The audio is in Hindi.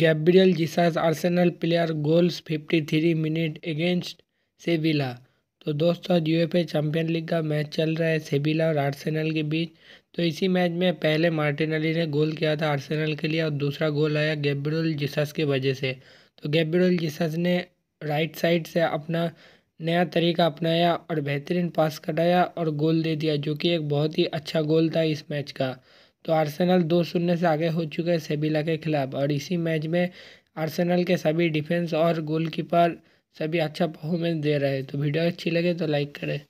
Gabriel Jesus player goals fifty 53 minute against Sevilla तो दोस्तों एफ यूएफए चैंपियन लीग का मैच चल रहा है सेविला और आर्सेनल के बीच तो इसी मैच में पहले मार्टिनली ने गोल किया था आर्सेनल के लिए और दूसरा गोल आया गैब्रियल जिसास की वजह से तो गैब्रियल जिसास ने राइट साइड से अपना नया तरीका अपनाया और बेहतरीन पास कटाया और गोल दे दिया जो कि एक बहुत ही अच्छा गोल था इस मैच का तो आर्सेनल दो शून्य से आगे हो चुके हैं सेबिला के खिलाफ और इसी मैच में आर्सेनल के सभी डिफेंस और गोलकीपर सभी अच्छा परफॉर्मेंस दे रहे हैं तो वीडियो अच्छी लगे तो लाइक करें